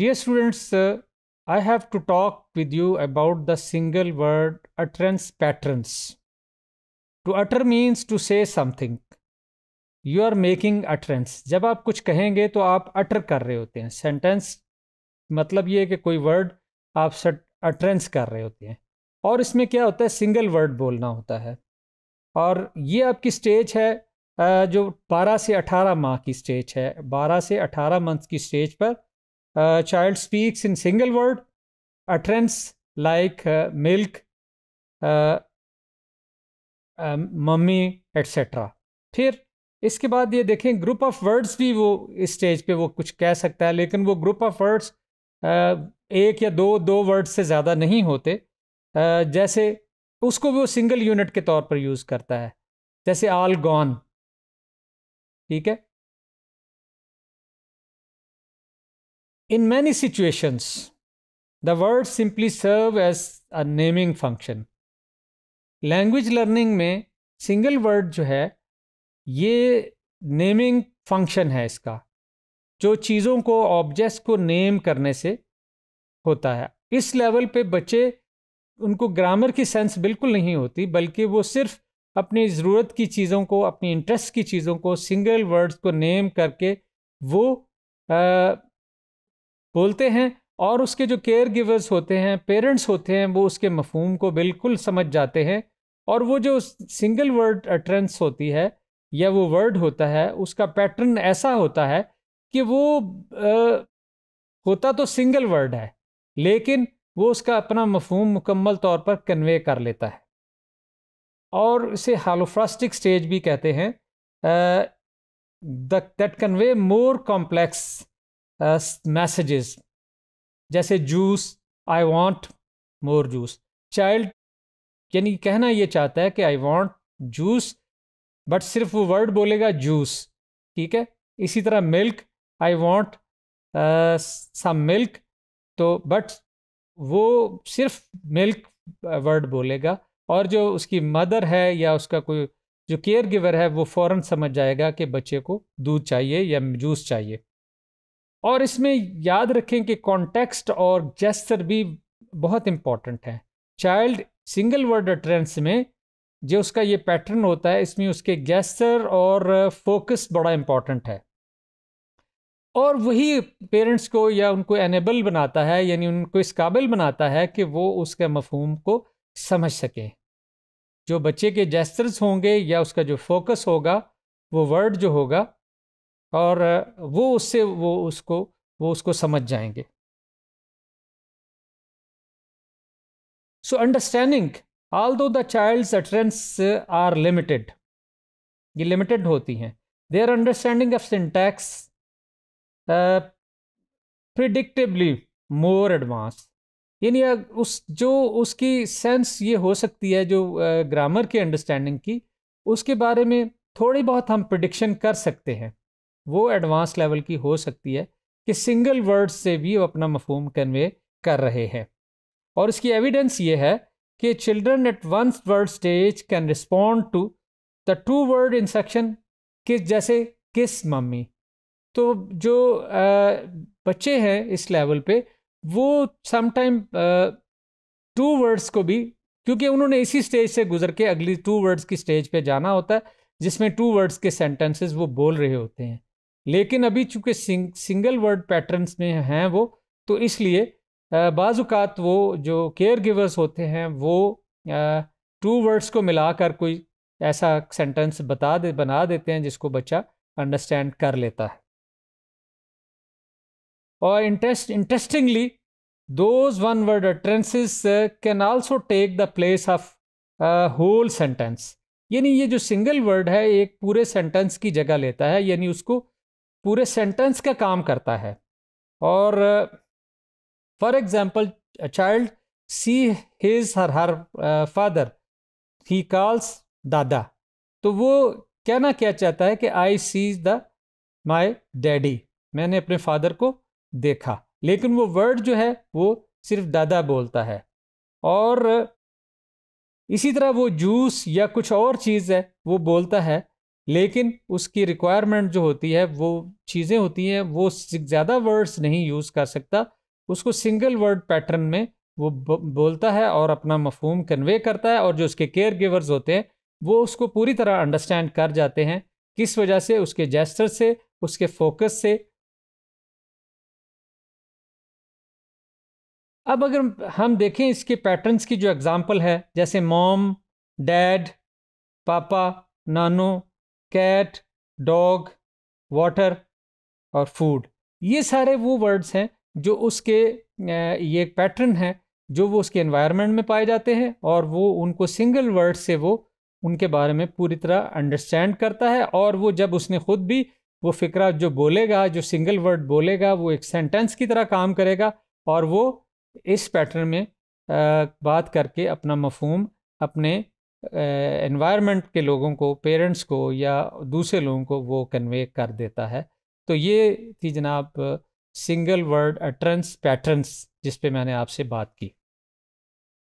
Dear students I have to talk with you about the single word word patterns to utter means to say something you are making utterance जब आप कुछ कहेंगे तो आप अटर कर रहे होते हैं सेंटेंस मतलब ये कि कोई वर्ड आप अटरेंस कर रहे होते हैं और इसमें क्या होता है सिंगल वर्ड बोलना होता है और ये आपकी स्टेज है जो 12 से 18 माह की स्टेज है 12 से 18 मंथ की स्टेज पर child child speaks in single word utterance like uh, milk mummy uh, etcetera um, फिर इसके बाद ये देखें ग्रुप ऑफ वर्ड्स भी वो इस स्टेज पे वो कुछ कह सकता है लेकिन वो ग्रुप ऑफ वर्ड्स एक या दो दो वर्ड से ज़्यादा नहीं होते uh, जैसे उसको भी वो सिंगल यूनिट के तौर पर यूज़ करता है जैसे आल गॉन ठीक है In many situations, the words simply serve as a naming function. Language learning में सिंगल वर्ड जो है ये नेमिंग फंक्शन है इसका जो चीज़ों को ऑब्जेक्ट्स को नेम करने से होता है इस लेवल पे बच्चे उनको ग्रामर की सेंस बिल्कुल नहीं होती बल्कि वो सिर्फ अपनी ज़रूरत की चीज़ों को अपनी इंटरेस्ट की चीज़ों को सिंगल वर्ड्स को नेम करके वो आ, बोलते हैं और उसके जो केयर गिवर्स होते हैं पेरेंट्स होते हैं वो उसके मफहम को बिल्कुल समझ जाते हैं और वो जो सिंगल वर्ड अट्रेंस होती है या वो वर्ड होता है उसका पैटर्न ऐसा होता है कि वो आ, होता तो सिंगल वर्ड है लेकिन वो उसका अपना मफहम मुकम्मल तौर पर कन्वे कर लेता है और इसे हालोफ्रास्टिक स्टेज भी कहते हैं that convey more complex messages uh, जैसे juice I want more juice child यानी कहना ये चाहता है कि आई वांट जूस बट सिर्फ वो वर्ड बोलेगा जूस ठीक है इसी तरह milk I want some milk तो बट वो सिर्फ मिल्क वर्ड uh, बोलेगा और जो उसकी मदर है या उसका कोई जो केयर गिवर है वो फ़ौर समझ जाएगा कि बच्चे को दूध चाहिए या जूस चाहिए और इसमें याद रखें कि कॉन्टेक्स्ट और जेस्टर भी बहुत इम्पॉर्टेंट है चाइल्ड सिंगल वर्ड अटरेंस में जो उसका ये पैटर्न होता है इसमें उसके गेस्टर और फोकस बड़ा इम्पॉर्टेंट है और वही पेरेंट्स को या उनको एनेबल बनाता है यानी उनको इस काबिल बनाता है कि वो उसके मफहूम को समझ सकें जो बच्चे के जेस्टर्स होंगे या उसका जो फोकस होगा वो वर्ड जो होगा और वो उससे वो उसको वो उसको समझ जाएंगे so understanding although the child's utterance are limited ये लिमिटेड होती हैं their understanding of syntax predictably more advance यानी उस जो उसकी सेंस ये हो सकती है जो ग्रामर uh, की अंडरस्टैंडिंग की उसके बारे में थोड़ी बहुत हम प्रडिक्शन कर सकते हैं वो एडवांस लेवल की हो सकती है कि सिंगल वर्ड्स से भी वो अपना मफहम कन्वे कर रहे हैं और इसकी एविडेंस ये है कि children at one word stage can respond to the two word section किस जैसे किस मम्मी तो जो आ, बच्चे हैं इस लेवल पे वो समटाइम टू वर्ड्स को भी क्योंकि उन्होंने इसी स्टेज से गुजर के अगली टू वर्ड्स की स्टेज पे जाना होता है जिसमें टू वर्ड्स के सेंटेंसेस वो बोल रहे होते हैं लेकिन अभी चूंकि सिंग, सिंगल वर्ड पैटर्न्स में हैं वो तो इसलिए बाज़ात वो जो केयर गिवर्स होते हैं वो टू वर्ड्स को मिलाकर कोई ऐसा सेंटेंस बता दे बना देते हैं जिसको बच्चा अंडरस्टैंड कर लेता है और interest interestingly those one word utterances can also take the place of whole sentence यानी ये जो सिंगल वर्ड है एक पूरे सेंटेंस की जगह लेता है यानी उसको पूरे सेंटेंस का काम करता है और for example child see his her her father he calls दादा तो वो कहना क्या चाहता है कि आई सी द माई डैडी मैंने अपने फादर को देखा लेकिन वो वर्ड जो है वो सिर्फ दादा बोलता है और इसी तरह वो जूस या कुछ और चीज़ है वो बोलता है लेकिन उसकी रिक्वायरमेंट जो होती है वो चीज़ें होती हैं वो ज़्यादा वर्ड्स नहीं यूज़ कर सकता उसको सिंगल वर्ड पैटर्न में वो बोलता है और अपना मफहम कन्वे करता है और जो उसके केयर गिवर्स होते हैं वो उसको पूरी तरह अंडरस्टैंड कर जाते हैं किस वजह से उसके जेस्टर से उसके फोकस से अब अगर हम देखें इसके पैटर्न्स की जो एग्ज़ाम्पल है जैसे मॉम डैड पापा नानो कैट डॉग वाटर और फूड ये सारे वो वर्ड्स हैं जो उसके ये पैटर्न हैं जो वो उसके एनवायरनमेंट में पाए जाते हैं और वो उनको सिंगल वर्ड से वो उनके बारे में पूरी तरह अंडरस्टैंड करता है और वो जब उसने ख़ुद भी वो फ़िक्रा जो बोलेगा जो सिंगल वर्ड बोलेगा वो एक सेंटेंस की तरह काम करेगा और वो इस पैटर्न में बात करके अपना मफहम अपने एनवायरनमेंट के लोगों को पेरेंट्स को या दूसरे लोगों को वो कन्वे कर देता है तो ये थी जनाब सिंगल वर्ड अट्रेंस पैटर्न्स जिस पे मैंने आपसे बात की